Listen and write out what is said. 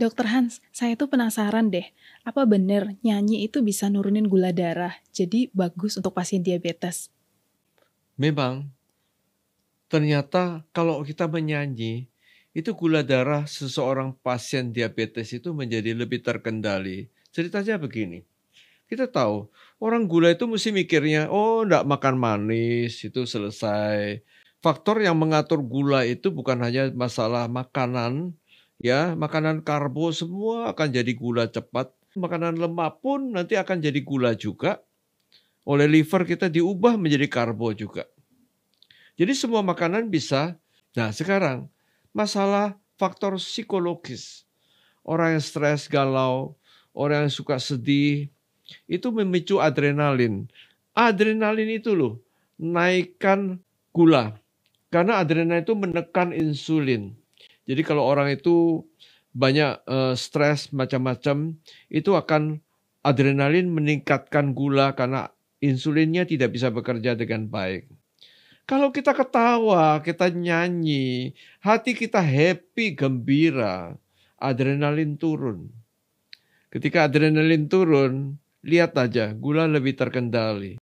Dokter Hans, saya tuh penasaran deh, apa bener nyanyi itu bisa nurunin gula darah, jadi bagus untuk pasien diabetes? Memang, ternyata kalau kita menyanyi, itu gula darah seseorang pasien diabetes itu menjadi lebih terkendali. Ceritanya begini, kita tahu orang gula itu mesti mikirnya, oh enggak makan manis, itu selesai. Faktor yang mengatur gula itu bukan hanya masalah makanan, ya makanan karbo semua akan jadi gula cepat makanan lemak pun nanti akan jadi gula juga oleh liver kita diubah menjadi karbo juga jadi semua makanan bisa nah sekarang masalah faktor psikologis orang yang stres galau orang yang suka sedih itu memicu adrenalin adrenalin itu loh naikkan gula karena adrenalin itu menekan insulin jadi kalau orang itu banyak uh, stres macam-macam, itu akan adrenalin meningkatkan gula karena insulinnya tidak bisa bekerja dengan baik. Kalau kita ketawa, kita nyanyi, hati kita happy, gembira, adrenalin turun. Ketika adrenalin turun, lihat aja gula lebih terkendali.